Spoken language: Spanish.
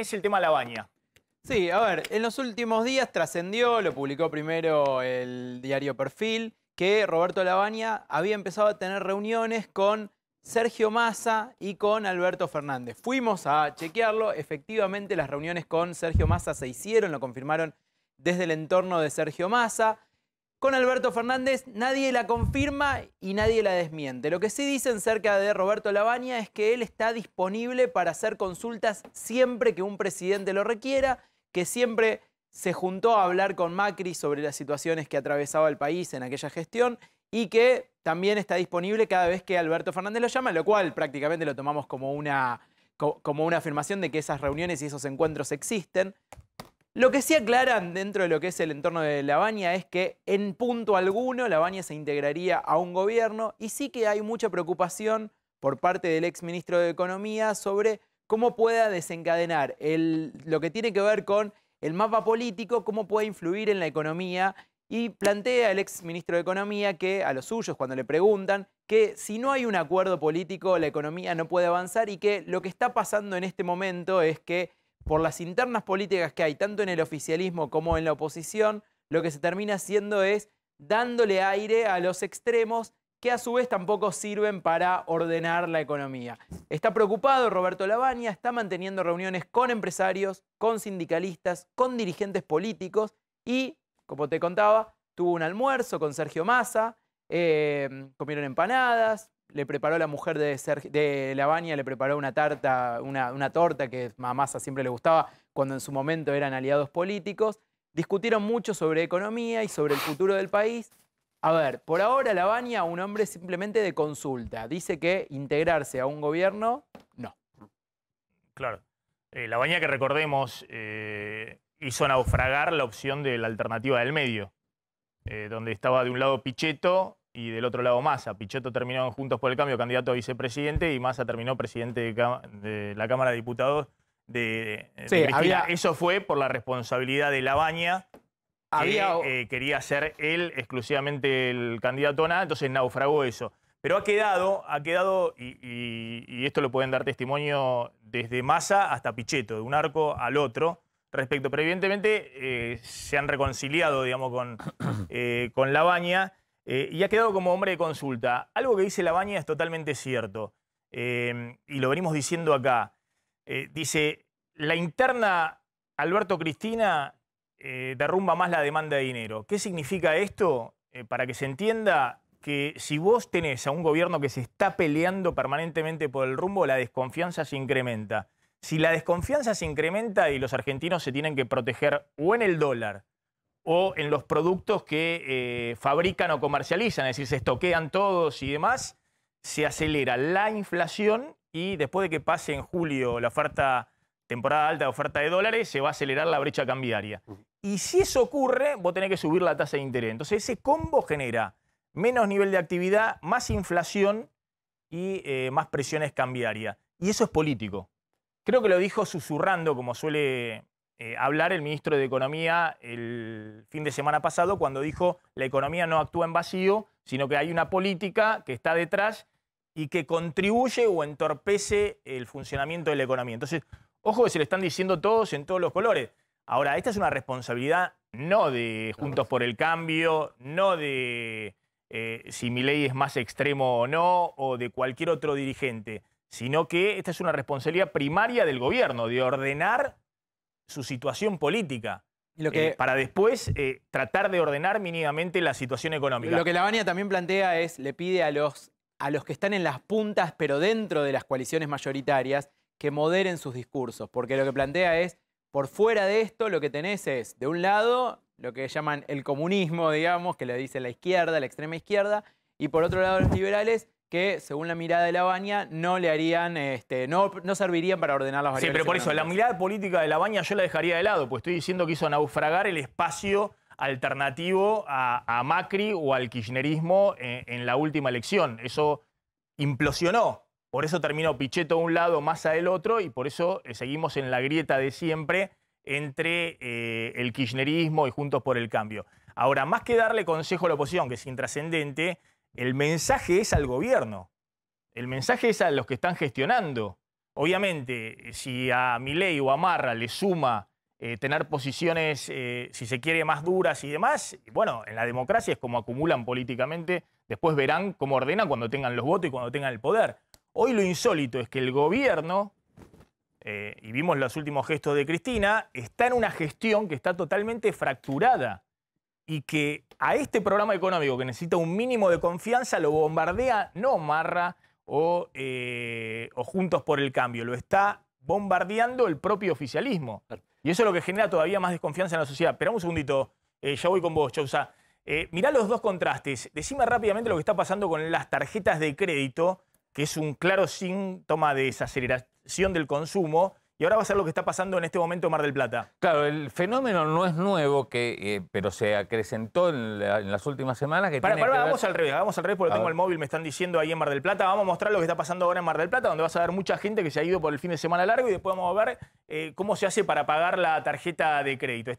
es el tema Labaña. Sí, a ver, en los últimos días trascendió, lo publicó primero el diario Perfil, que Roberto Labaña había empezado a tener reuniones con Sergio Massa y con Alberto Fernández. Fuimos a chequearlo, efectivamente las reuniones con Sergio Massa se hicieron, lo confirmaron desde el entorno de Sergio Massa con Alberto Fernández, nadie la confirma y nadie la desmiente. Lo que sí dicen cerca de Roberto Labaña es que él está disponible para hacer consultas siempre que un presidente lo requiera, que siempre se juntó a hablar con Macri sobre las situaciones que atravesaba el país en aquella gestión y que también está disponible cada vez que Alberto Fernández lo llama, lo cual prácticamente lo tomamos como una, como una afirmación de que esas reuniones y esos encuentros existen. Lo que sí aclaran dentro de lo que es el entorno de La Baña es que en punto alguno La Baña se integraría a un gobierno y sí que hay mucha preocupación por parte del ex ministro de Economía sobre cómo pueda desencadenar lo que tiene que ver con el mapa político, cómo puede influir en la economía y plantea el ex ministro de Economía que a los suyos cuando le preguntan que si no hay un acuerdo político la economía no puede avanzar y que lo que está pasando en este momento es que por las internas políticas que hay, tanto en el oficialismo como en la oposición, lo que se termina haciendo es dándole aire a los extremos que a su vez tampoco sirven para ordenar la economía. Está preocupado Roberto Lavagna, está manteniendo reuniones con empresarios, con sindicalistas, con dirigentes políticos y, como te contaba, tuvo un almuerzo con Sergio Massa, eh, comieron empanadas, le preparó la mujer de, La de le preparó una tarta, una, torta que a Mamasa siempre le gustaba, cuando en su momento eran aliados políticos. Discutieron mucho sobre economía y sobre el futuro del país. A ver, por ahora Lavagna, un hombre simplemente de consulta, dice que integrarse a un gobierno, no. Claro. La eh, Lavagna, que recordemos, eh, hizo naufragar la opción de la alternativa del medio, eh, donde estaba de un lado Pichetto y del otro lado Massa. Pichetto terminó Juntos por el Cambio candidato a vicepresidente y Massa terminó presidente de, la Cámara de Diputados de, Eso fue por la responsabilidad de Labaña. Había, eh, quería ser él exclusivamente el candidato a nada, entonces naufragó eso. Pero ha quedado, ha quedado y, esto lo pueden dar testimonio desde Massa hasta Pichetto, de un arco al otro, respecto. Pero eh, se han reconciliado, digamos, con, eh, con Labaña. Eh, y ha quedado como hombre de consulta. Algo que dice Baña es totalmente cierto, em, y lo venimos diciendo acá. Eh, dice, la interna Alberto Cristina eh, derrumba más la demanda de dinero. ¿Qué significa esto? para que se entienda que si vos tenés a un gobierno que se está peleando permanentemente por el rumbo, la desconfianza se incrementa. Si la desconfianza se incrementa y los argentinos se tienen que proteger o en el dólar, o en los productos que eh, fabrican o comercializan, es decir, se estoquean todos y demás, se acelera la inflación y después de que pase en julio la oferta, temporada alta de oferta de dólares, se va a acelerar la brecha cambiaria. Y si eso ocurre, vos tenés que subir la tasa de interés. Entonces ese combo genera menos nivel de actividad, más inflación y eh, más presiones cambiarias. Y eso es político. Creo que lo dijo susurrando, como suele eh, hablar el ministro de Economía el fin de semana pasado cuando dijo la economía no actúa en vacío, sino que hay una política que está detrás y que contribuye o entorpece el funcionamiento de la economía. Entonces, ojo que se le están diciendo todos en todos los colores. Ahora, esta es una responsabilidad no de Juntos por el Cambio, no de eh, si mi ley es más extremo o no, o de cualquier otro dirigente, sino que esta es una responsabilidad primaria del gobierno, de ordenar su situación política. Eh, para después eh, tratar de ordenar mínimamente la situación económica. Lo que Bania también plantea es, le pide a los, a los que están en las puntas, pero dentro de las coaliciones mayoritarias, que moderen sus discursos, porque lo que plantea es, por fuera de esto, lo que tenés es, de un lado, lo que llaman el comunismo, digamos, que le dice la izquierda, la extrema izquierda, y por otro lado los liberales, que, según la mirada de baña no le harían, este, no, no servirían para ordenar las variables. Sí, por eso, la mirada política de la baña yo la dejaría de lado, pues estoy diciendo que hizo naufragar el espacio alternativo a, Macri o al kirchnerismo eh, en, la última elección. Eso implosionó. Por eso terminó Pichetto a un lado, Massa del otro, y por eso eh, seguimos en la grieta de siempre entre eh, el kirchnerismo y Juntos por el Cambio. Ahora, más que darle consejo a la oposición, que es intrascendente, el mensaje es al gobierno. El mensaje es a los que están gestionando. Obviamente, si a Milei o a Marra le suma eh, tener posiciones, eh, si se quiere, más duras y demás, bueno, en la democracia es como acumulan políticamente, después verán cómo ordenan cuando tengan los votos y cuando tengan el poder. Hoy lo insólito es que el gobierno, eh, y vimos los últimos gestos de Cristina, está en una gestión que está totalmente fracturada y que a este programa económico que necesita un mínimo de confianza lo bombardea no Marra eh, o, Juntos por el Cambio, lo está bombardeando el propio oficialismo. Y eso es lo que genera todavía más desconfianza en la sociedad. Espera un segundito, eh, ya voy con vos, Chausa. Eh, mirá los dos contrastes. Decime rápidamente lo que está pasando con las tarjetas de crédito, que es un claro síntoma de desaceleración del consumo y ahora va a ser lo que está pasando en este momento en Mar del Plata. Claro, el fenómeno no es nuevo, que, eh, pero se acrecentó en, las últimas semanas. Que vamos al revés, vamos al revés, porque tengo el móvil, me están diciendo ahí en Mar del Plata. Vamos a mostrar lo que está pasando ahora en Mar del Plata, donde vas a ver mucha gente que se ha ido por el fin de semana largo y después vamos a ver eh, cómo se hace para pagar la tarjeta de crédito.